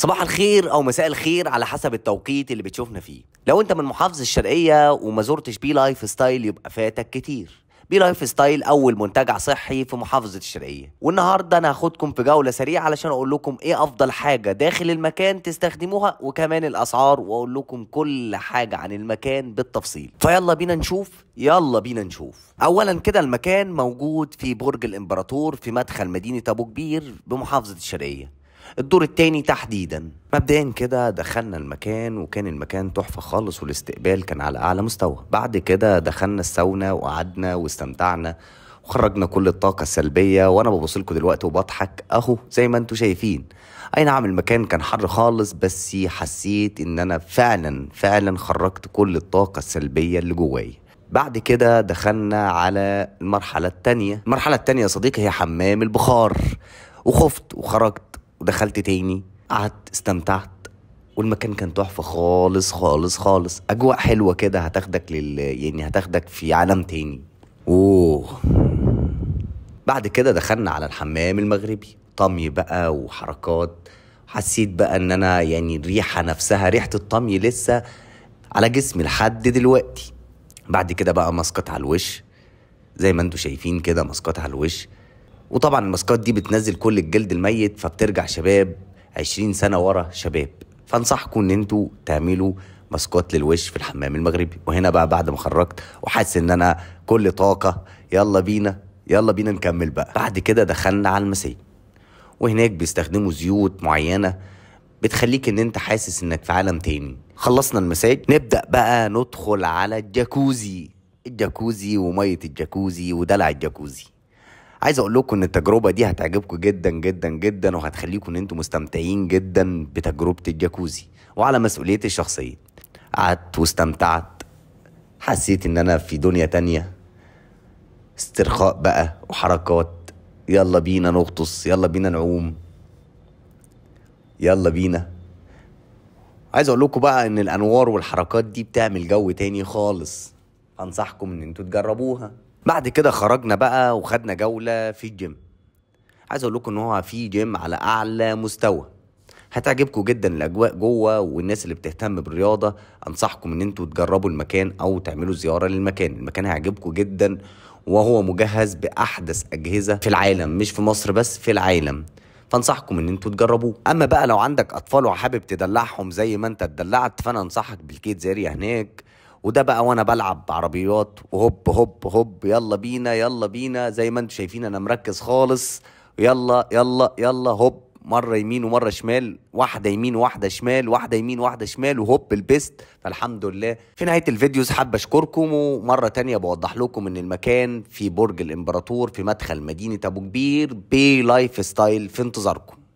صباح الخير او مساء الخير على حسب التوقيت اللي بتشوفنا فيه لو انت من محافظه الشرقيه وما زرتش بي لايف ستايل يبقى فاتك كتير بي لايف ستايل اول منتجع صحي في محافظه الشرقيه والنهارده انا هاخدكم في جوله سريعه علشان اقول لكم ايه افضل حاجه داخل المكان تستخدموها وكمان الاسعار واقول لكم كل حاجه عن المكان بالتفصيل فيلا بينا نشوف يلا بينا نشوف اولا كده المكان موجود في برج الامبراطور في مدخل مدينه ابو كبير بمحافظه الشرقيه الدور التاني تحديدا مبدئيا كده دخلنا المكان وكان المكان تحفة خالص والاستقبال كان على أعلى مستوى بعد كده دخلنا الساونا وقعدنا واستمتعنا وخرجنا كل الطاقة السلبية وأنا ببص لكم دلوقتي وبضحك أهو زي ما أنتوا شايفين أي نعم المكان كان حر خالص بس حسيت إن أنا فعلا فعلا خرجت كل الطاقة السلبية اللي جوايا بعد كده دخلنا على المرحلة التانية المرحلة التانية يا صديقي هي حمام البخار وخفت وخرجت ودخلت تاني قعدت استمتعت والمكان كان تحفة خالص خالص خالص أجواء حلوة كده هتاخدك لل يعني هتاخدك في عالم تاني أوه بعد كده دخلنا على الحمام المغربي طمي بقى وحركات حسيت بقى ان انا يعني الريحة نفسها ريحة الطمي لسه على جسمي لحد دلوقتي بعد كده بقى ماسكات على الوش زي ما انتوا شايفين كده ماسكات على الوش وطبعا الماسكات دي بتنزل كل الجلد الميت فبترجع شباب 20 سنه ورا شباب فانصحكم ان انتوا تعملوا ماسكات للوش في الحمام المغربي وهنا بقى بعد ما خرجت وحاسس ان انا كل طاقه يلا بينا يلا بينا نكمل بقى بعد كده دخلنا على المسيح وهناك بيستخدموا زيوت معينه بتخليك ان انت حاسس انك في عالم تاني خلصنا المساج نبدا بقى ندخل على الجاكوزي الجاكوزي وميه الجاكوزي ودلع الجاكوزي عايز اقول لكم ان التجربه دي هتعجبكم جدا جدا جدا وهتخليكم ان انتم مستمتعين جدا بتجربه الجاكوزي وعلى مسؤوليتي الشخصيه قعدت واستمتعت حسيت ان انا في دنيا تانية استرخاء بقى وحركات يلا بينا نغطس يلا بينا نعوم يلا بينا عايز اقول لكم بقى ان الانوار والحركات دي بتعمل جو تاني خالص انصحكم ان انتوا تجربوها بعد كده خرجنا بقى وخدنا جولة في الجيم عايز اقول لكم ان هو في جيم على اعلى مستوى هتعجبكم جدا الاجواء جوه والناس اللي بتهتم بالرياضه انصحكم ان انتوا تجربوا المكان او تعملوا زياره للمكان المكان هيعجبكم جدا وهو مجهز باحدث اجهزه في العالم مش في مصر بس في العالم فانصحكم ان انتوا تجربوه اما بقى لو عندك اطفال وحابب تدلعهم زي ما انت اتدلعت فانا انصحك بالكيت زاريا هناك وده بقى وانا بلعب عربيات وهوب هوب هوب يلا بينا يلا بينا زي ما انتم شايفين انا مركز خالص يلا يلا يلا هوب مره يمين ومره شمال واحده يمين واحده شمال واحده يمين واحده شمال وهوب البست فالحمد لله في نهايه الفيديوز حاب اشكركم ومره تانية بوضح لكم ان المكان في برج الامبراطور في مدخل مدينه ابو كبير بي لايف ستايل في انتظاركم